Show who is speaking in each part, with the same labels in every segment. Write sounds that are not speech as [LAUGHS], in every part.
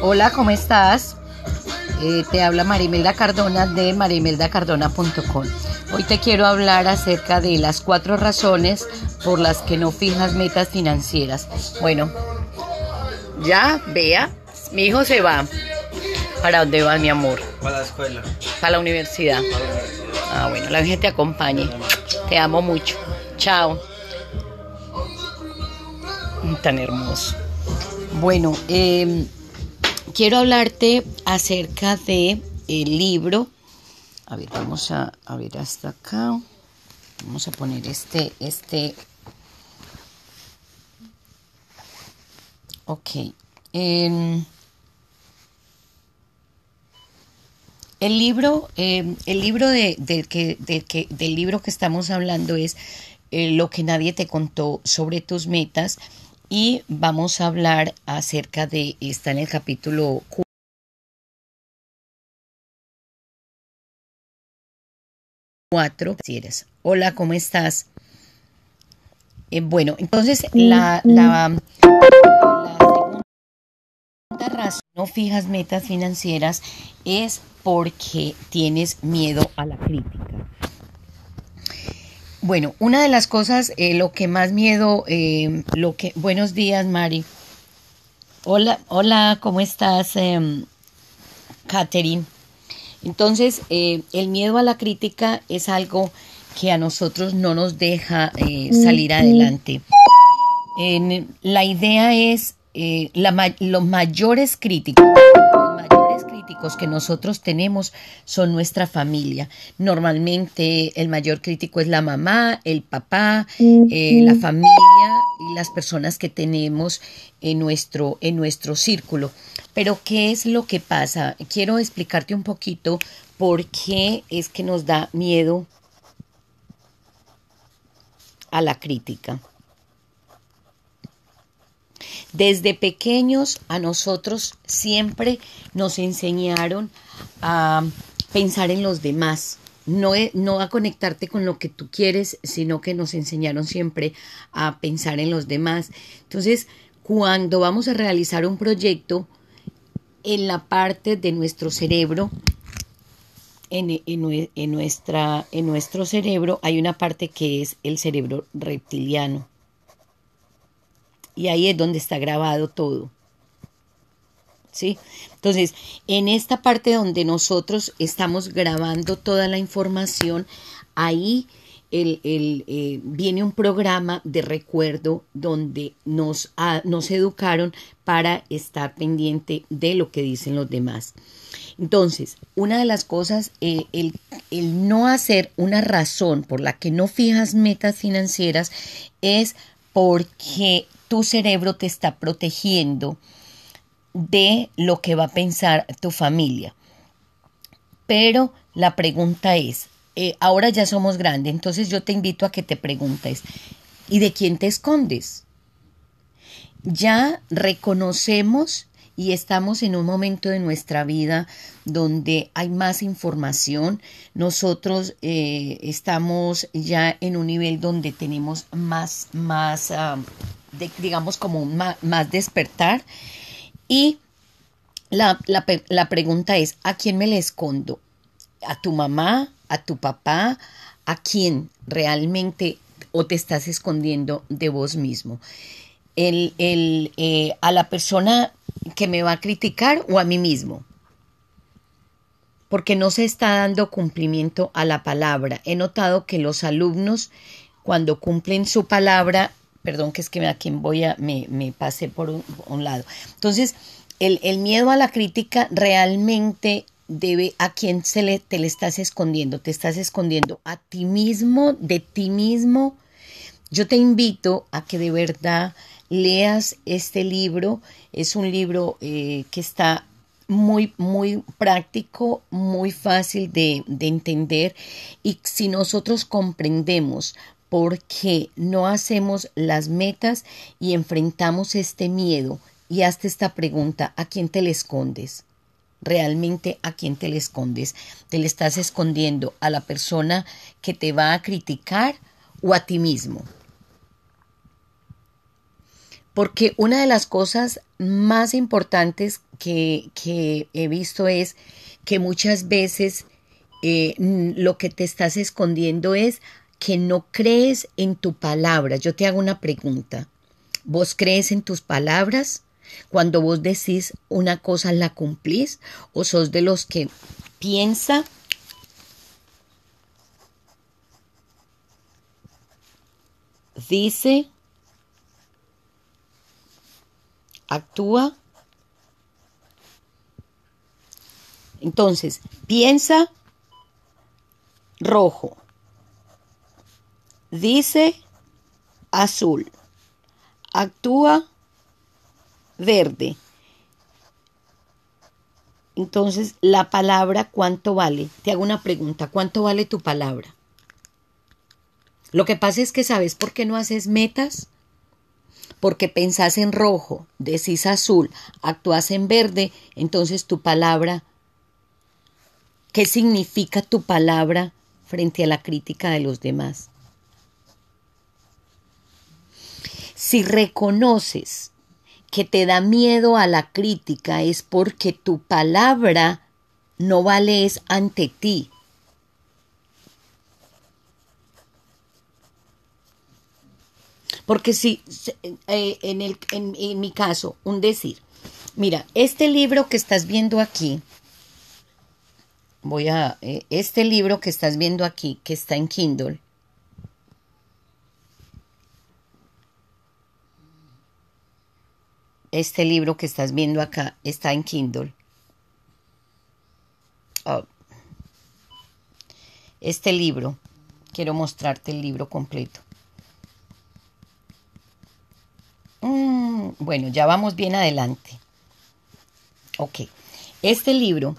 Speaker 1: Hola, ¿cómo estás? Eh, te habla Marimelda Cardona de marimeldacardona.com. Hoy te quiero hablar acerca de las cuatro razones por las que no fijas metas financieras. Bueno, ya, vea, mi hijo se va. ¿Para dónde va, mi amor? Para la escuela. Para la universidad. Ah, bueno, la vieja te acompañe. Te amo mucho. Chao. Mm, tan hermoso. Bueno, em, quiero hablarte acerca de el libro. A ver, vamos a, ver hasta acá. Vamos a poner este, este. Ok. Em, el libro, em, el libro de, del, que, del libro que estamos hablando es eh, Lo que nadie te contó sobre tus metas y vamos a hablar acerca de, está en el capítulo 4. Hola, ¿cómo estás? Eh, bueno, entonces la, la, la, segunda razón no fijas metas financieras es porque tienes miedo a la crítica. Bueno, una de las cosas, eh, lo que más miedo, em, lo que... Buenos días, Mari. Hola, hola, ¿cómo estás, em, eh, Catherine? Entonces, el miedo a la crítica es algo que a nosotros no nos deja eh, salir adelante. la idea es, eh, la, los mayores críticos que nosotros tenemos son nuestra familia. Normalmente el mayor crítico es la mamá, el papá, eh, la familia y las personas que tenemos en nuestro, en nuestro círculo. Pero ¿qué es lo que pasa? Quiero explicarte un poquito por qué es que nos da miedo a la crítica. Desde pequeños a nosotros siempre nos enseñaron a pensar en los demás, e, no, a conectarte con lo que tú quieres, sino que nos enseñaron siempre a pensar en los demás. Entonces, cuando vamos a realizar un proyecto, en la parte de nuestro cerebro, en nuestro cerebro hay una parte que es el cerebro reptiliano. Y ahí es donde está grabado todo. ¿Sí? Entonces, en esta parte donde nosotros estamos grabando toda la información, ahí eh, viene un programa de recuerdo donde nos, ah, nos educaron para estar pendiente de lo que dicen los demás. Entonces, una de las cosas, eh, el, el no hacer una razón por la que no fijas metas financieras es porque tu cerebro te está protegiendo de lo que va a pensar tu familia. Pero la pregunta es, eh, ahora ya somos grandes, entonces yo te invito a que te preguntes, ¿y de quién te escondes? Ya reconocemos y estamos en un momento de nuestra vida donde hay más información. Nosotros eh, estamos ya en un nivel donde tenemos más, más ah, digamos, como más despertar. Y la, pregunta es, ¿a quién me le escondo? ¿A tu mamá? ¿A tu papá? ¿A quién realmente o te estás escondiendo de vos mismo? Eh, a la persona que me va a criticar o a mí mismo. Porque no se está dando cumplimiento a la palabra. He notado que los alumnos cuando cumplen su palabra Perdón que es que quien voy a, me, me pasé por un, lado. Entonces, el, miedo a la crítica realmente debe a quien se le, te le estás escondiendo. Te estás escondiendo a ti mismo, de ti mismo. Yo te invito a que de verdad leas este libro. Es un libro eh, que está muy, muy práctico, muy fácil de, de entender. Y si nosotros comprendemos porque no hacemos las metas y enfrentamos este miedo. Y hazte esta pregunta, ¿a quién te le escondes? Realmente, ¿a quién te le escondes? ¿Te le estás escondiendo a la persona que te va a criticar o a ti mismo? Porque una de las cosas más importantes que, que he visto es que muchas veces eh, lo que te estás escondiendo es que no crees en tu palabra. Yo te hago una pregunta. ¿Vos crees en tus palabras? Cuando vos decís una cosa, ¿la cumplís? ¿O sos de los que piensa? Dice, actúa. Entonces, piensa rojo Dice azul. Actúa verde. Entonces, la palabra, ¿cuánto vale? Te hago una pregunta, ¿cuánto vale tu palabra? Lo que pasa es que sabes por qué no haces metas. Porque pensás en rojo, decís azul, actúas en verde, entonces tu palabra, ¿qué significa tu palabra frente a la crítica de los demás? Si reconoces que te da miedo a la crítica es porque tu palabra no vale es ante ti. Porque si, eh, en, en, mi caso, un decir, mira, este libro que estás viendo aquí, voy a, eh, este libro que estás viendo aquí, que está en Kindle, Este libro que estás viendo acá está en Kindle. Oh. Este libro, quiero mostrarte el libro completo. Mm, bueno, ya vamos bien adelante. Ok, este libro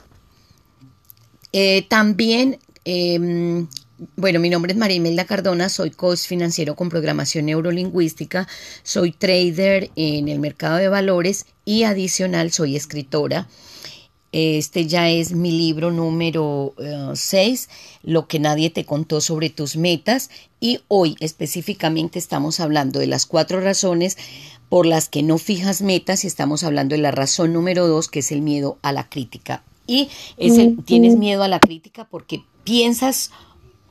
Speaker 1: eh, también em, bueno, mi nombre es María Imelda Cardona, soy coach financiero con programación neurolingüística, soy trader en el mercado de valores y adicional soy escritora. Este ya es mi libro número 6, eh, Lo que nadie te contó sobre tus metas. Y hoy específicamente estamos hablando de las cuatro razones por las que no fijas metas y estamos hablando de la razón número 2, que es el miedo a la crítica. Y es tienes miedo a la crítica porque piensas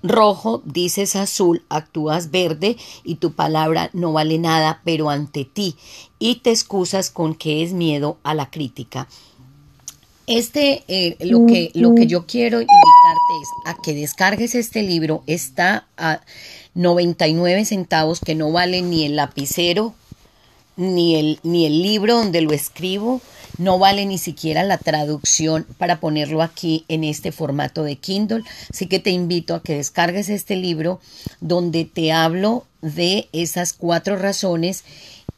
Speaker 1: rojo, dices azul, actúas verde y tu palabra no vale nada, pero ante ti, y te excusas con que es miedo a la crítica. Este, eh, lo, que, lo que yo quiero invitarte es a que descargues este libro. Está a 99 centavos, que no vale ni el lapicero, ni el, ni el libro donde lo escribo, no vale ni siquiera la traducción para ponerlo aquí en este formato de Kindle. Así que te invito a que descargues este libro donde te hablo de esas cuatro razones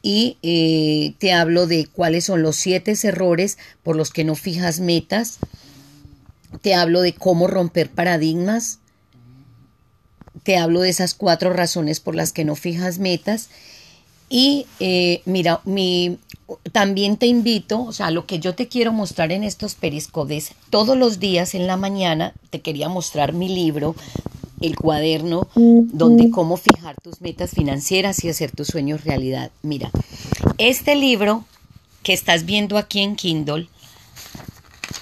Speaker 1: y eh, te hablo de cuáles son los siete errores por los que no fijas metas. Te hablo de cómo romper paradigmas. Te hablo de esas cuatro razones por las que no fijas metas. Y eh, mira, mi, también te invito, o sea, lo que yo te quiero mostrar en estos periscodes, todos los días en la mañana te quería mostrar mi libro, el cuaderno, donde cómo fijar tus metas financieras y hacer tus sueños realidad. Mira, este libro que estás viendo aquí en Kindle,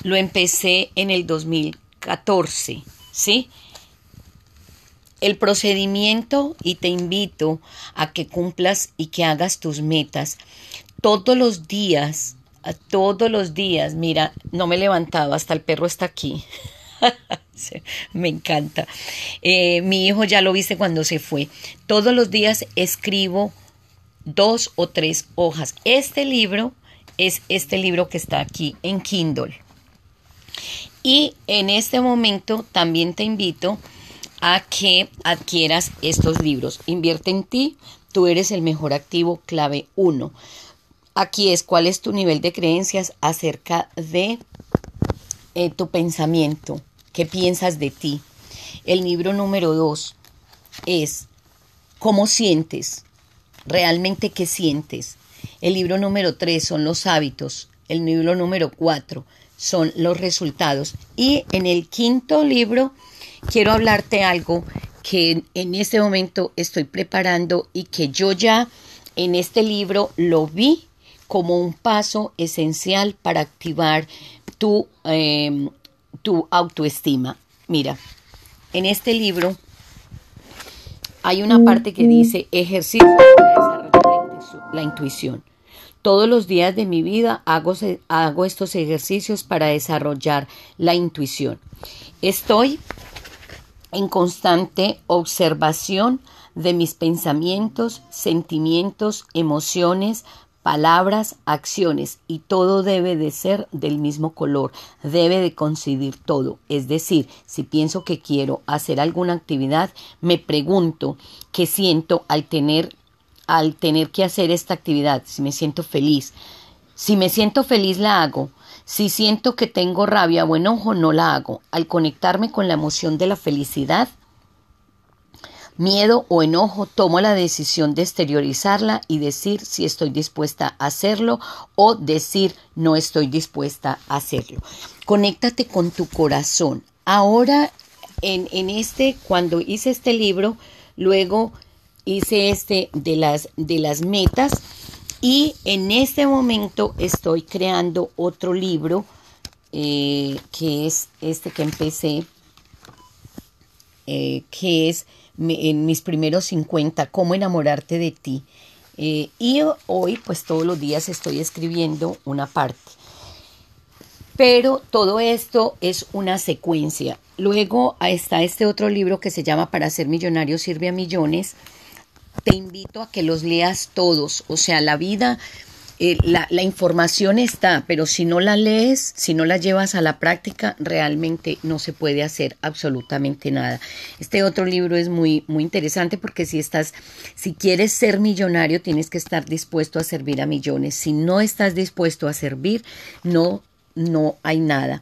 Speaker 1: lo empecé en el 2014, ¿sí? El procedimiento y te invito a que cumplas y que hagas tus metas todos los días, todos los días, mira, no me he levantado, hasta el perro está aquí. [LAUGHS] me encanta. Eh, mi hijo ya lo viste cuando se fue. Todos los días escribo dos o tres hojas. Este libro es este libro que está aquí en Kindle. Y en este momento también te invito a que adquieras estos libros. Invierte en ti, tú eres el mejor activo clave 1. Aquí es cuál es tu nivel de creencias acerca de eh, tu pensamiento, qué piensas de ti. El libro número dos es cómo sientes, realmente qué sientes. El libro número tres son los hábitos. El libro número cuatro son los resultados. Y en el quinto libro quiero hablarte algo que en este momento estoy preparando y que yo ya en este libro lo vi como un paso esencial para activar tu, em, tu autoestima. Mira, en este libro hay una parte que dice ejercicio para desarrollar la intuición. Todos los días de mi vida hago, hago estos ejercicios para desarrollar la intuición. Estoy en constante observación de mis pensamientos, sentimientos, emociones, palabras, acciones y todo debe de ser del mismo color, debe de coincidir todo. Es decir, si pienso que quiero hacer alguna actividad, me pregunto qué siento al tener al tener que hacer esta actividad, si me siento feliz. Si me siento feliz la hago. Si siento que tengo rabia o enojo no la hago. Al conectarme con la emoción de la felicidad miedo o enojo, tomo la decisión de exteriorizarla y decir si estoy dispuesta a hacerlo o decir no estoy dispuesta a hacerlo. Conéctate con tu corazón. Ahora, en, este, cuando hice este libro, luego hice este de las, de las metas y en este momento estoy creando otro libro eh, que es este que empecé, eh, que es en mis primeros 50, cómo enamorarte de ti. Eh, y hoy pues todos los días estoy escribiendo una parte. Pero todo esto es una secuencia. Luego está este otro libro que se llama Para ser millonario sirve a millones. Te invito a que los leas todos. O sea, la vida eh, la, información está, pero si no la lees, si no la llevas a la práctica, realmente no se puede hacer absolutamente nada. Este otro libro es muy, muy interesante porque si estás, si quieres ser millonario, tienes que estar dispuesto a servir a millones. Si no estás dispuesto a servir, no, no hay nada.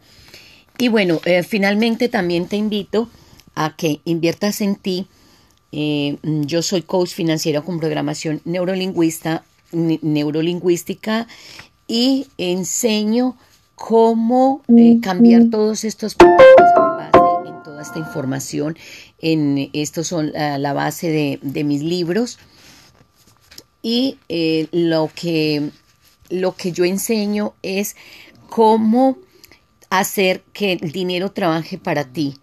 Speaker 1: Y bueno, eh, finalmente también te invito a que inviertas en ti. Eh, yo soy coach financiero con programación neurolingüista neurolingüística y enseño cómo eh, cambiar todos estos puntos con base en toda esta información. En, estos son ah, la base de, mis libros. Y eh, lo, que, lo que yo enseño es cómo hacer que el dinero trabaje para ti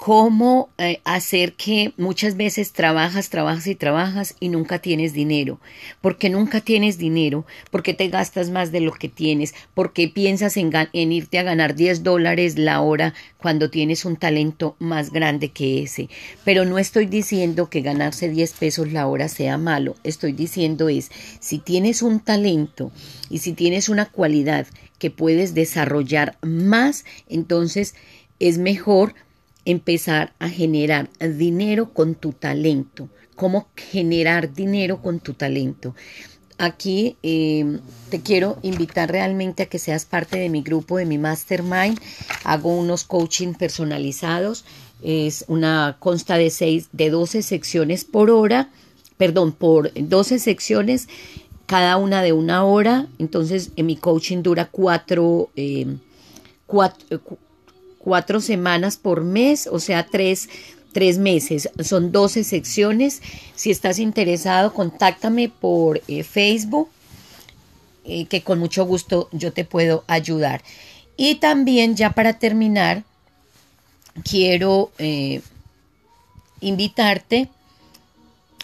Speaker 1: cómo eh, hacer que muchas veces trabajas, trabajas y trabajas y nunca tienes dinero. porque nunca tienes dinero? porque te gastas más de lo que tienes? porque piensas en, en irte a ganar 10 dólares la hora cuando tienes un talento más grande que ese? Pero no estoy diciendo que ganarse 10 pesos la hora sea malo. Estoy diciendo es, si tienes un talento y si tienes una cualidad que puedes desarrollar más, entonces es mejor empezar a generar dinero con tu talento. ¿Cómo generar dinero con tu talento? Aquí em, te quiero invitar realmente a que seas parte de mi grupo, de mi mastermind. Hago unos coaching personalizados. Es una consta de seis, de 12 secciones por hora, perdón, por 12 secciones, cada una de una hora. Entonces, en mi coaching dura cuatro, em, cuatro eh, cuatro semanas por mes, o sea, tres, tres meses. Son 12 secciones. Si estás interesado, contáctame por eh, Facebook, eh, que con mucho gusto yo te puedo ayudar. Y también, ya para terminar, quiero eh, invitarte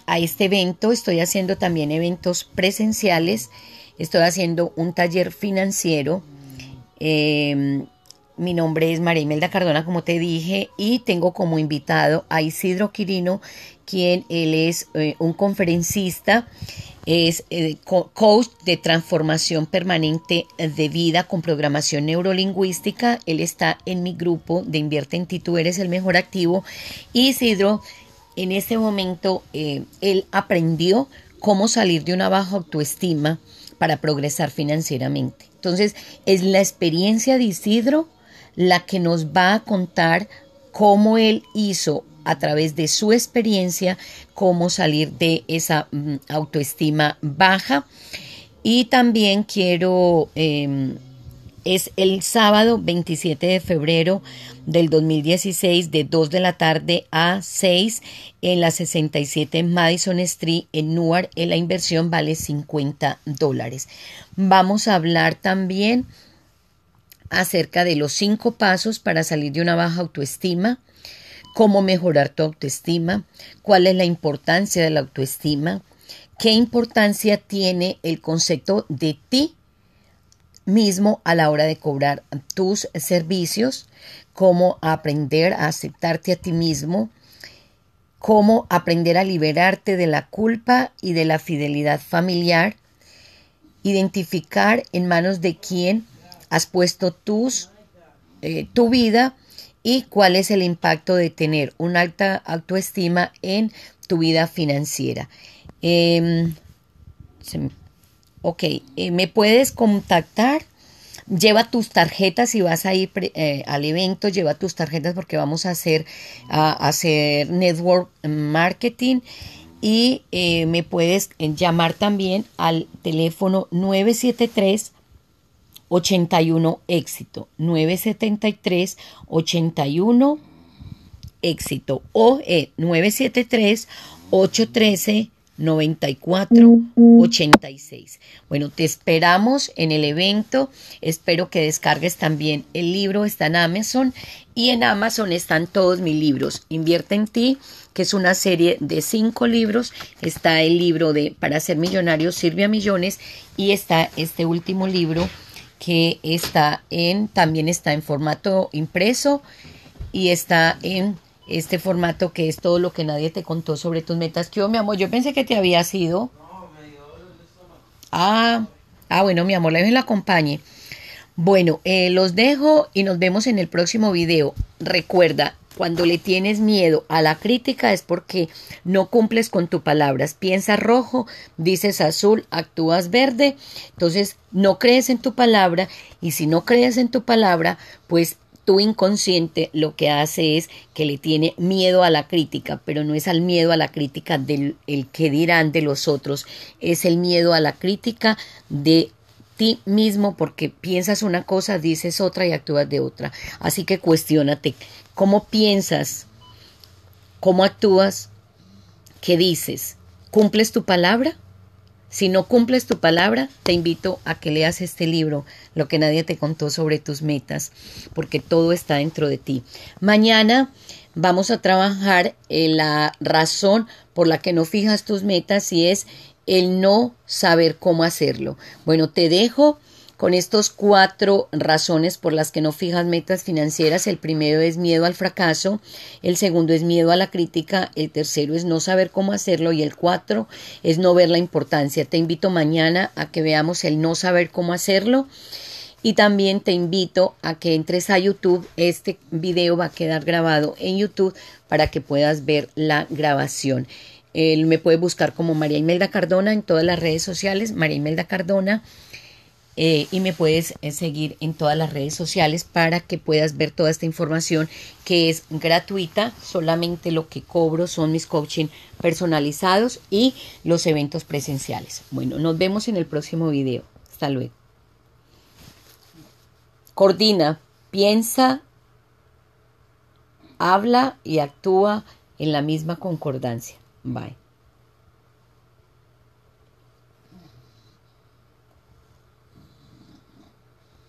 Speaker 1: a este evento. Estoy haciendo también eventos presenciales. Estoy haciendo un taller financiero. Mi nombre es María Imelda Cardona, como te dije, y tengo como invitado a Isidro Quirino, quien él es eh, un conferencista, es eh, coach de transformación permanente de vida con programación neurolingüística. Él está en mi grupo de Invierte en ti, tú eres el mejor activo. Isidro, en este momento, eh, él aprendió cómo salir de una baja autoestima para progresar financieramente. Entonces, es la experiencia de Isidro la que nos va a contar cómo él hizo a través de su experiencia cómo salir de esa mm, autoestima baja. Y también quiero, em, es el sábado 27 de febrero del 2016 de 2 de la tarde a 6 en la 67 Madison Street en Newark. En la inversión vale 50 dólares. Vamos a hablar también acerca de los cinco pasos para salir de una baja autoestima, cómo mejorar tu autoestima, cuál es la importancia de la autoestima, qué importancia tiene el concepto de ti mismo a la hora de cobrar tus servicios, cómo aprender a aceptarte a ti mismo, cómo aprender a liberarte de la culpa y de la fidelidad familiar, identificar en manos de quién has puesto tus, eh, tu vida y cuál es el impacto de tener una alta autoestima en tu vida financiera. Em, ok, eh, me puedes contactar. Lleva tus tarjetas si vas a ir eh, al evento, lleva tus tarjetas porque vamos a hacer, a, hacer network marketing y me puedes llamar también al teléfono 973 81 éxito, 973 81 éxito o 973 813 94, 86, Bueno, te esperamos en el evento. Espero que descargues también el libro. Está en Amazon y en Amazon están todos mis libros. Invierte en ti, que es una serie de cinco libros. Está el libro de Para ser millonario sirve a millones y está este último libro que está en, también está en formato impreso y está en este formato que es todo lo que nadie te contó sobre tus metas. Que yo, mi amor, yo pensé que te había sido. Ah, ah, bueno, mi amor, la vez la acompañe. Bueno, eh, los dejo y nos vemos en el próximo video. Recuerda, cuando le tienes miedo a la crítica es porque no cumples con tus palabras. Piensas rojo, dices azul, actúas verde. Entonces no crees en tu palabra y si no crees en tu palabra, pues tu inconsciente lo que hace es que le tiene miedo a la crítica, pero no es al miedo a la crítica del que dirán de los otros, es el miedo a la crítica de ti mismo porque piensas una cosa, dices otra y actúas de otra. Así que cuestiónate cómo piensas, cómo actúas, qué dices. ¿Cumples tu palabra? Si no cumples tu palabra, te invito a que leas este libro, lo que nadie te contó sobre tus metas, porque todo está dentro de ti. Mañana vamos a trabajar la razón por la que no fijas tus metas y es el no saber cómo hacerlo. Bueno, te dejo con estos cuatro razones por las que no fijas metas financieras. El primero es miedo al fracaso, el segundo es miedo a la crítica, el tercero es no saber cómo hacerlo y el cuatro es no ver la importancia. Te invito mañana a que veamos el no saber cómo hacerlo. Y también te invito a que entres a YouTube. Este video va a quedar grabado en YouTube para que puedas ver la grabación. me puede buscar como María Imelda Cardona en todas las redes sociales. María Imelda Cardona. Eh, y me puedes eh, seguir en todas las redes sociales para que puedas ver toda esta información que es gratuita. Solamente lo que cobro son mis coaching personalizados y los eventos presenciales. Bueno, nos vemos en el próximo video. Hasta luego. Coordina, piensa, habla y actúa en la misma concordancia. Bye.